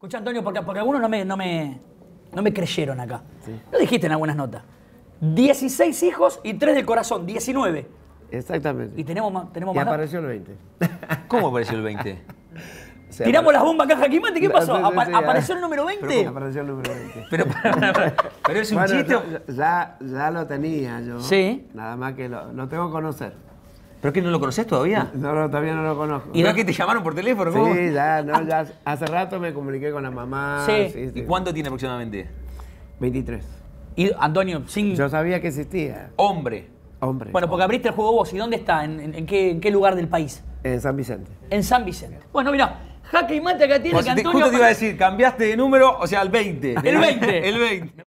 Escucha, Antonio, porque, algunos no me, no, me, creyeron acá. Lo dijiste en algunas notas. 16 hijos y 3 de corazón, 19. Exactamente. Y tenemos, más- tenemos Y apareció el 20. ¿Cómo apareció el 20? Tiramos las bombas caja Jaquimante, ¿qué pasó? apareció el número 20. Apareció el número 20. Pero, es un chiste. ya, lo tenía yo. Sí. Nada más que lo, lo tengo que conocer. ¿Pero que no lo conoces todavía? No, no, todavía no lo conozco. ¿Y no es que te llamaron por teléfono? Sí, ya, no, ah. hace rato me comuniqué con la mamá. Sí. ¿Y cuánto tiene aproximadamente? 23. Y Antonio, sí. Yo sabía que existía. Hombre. Hombre. Bueno, porque abriste el juego vos. ¿Y dónde está? ¿En, qué, lugar del país? En San Vicente. En San Vicente. Bueno, mira, jaque y mate que tiene que Antonio... Justo te iba a decir, cambiaste de número, o sea, al 20. El 20. el 20.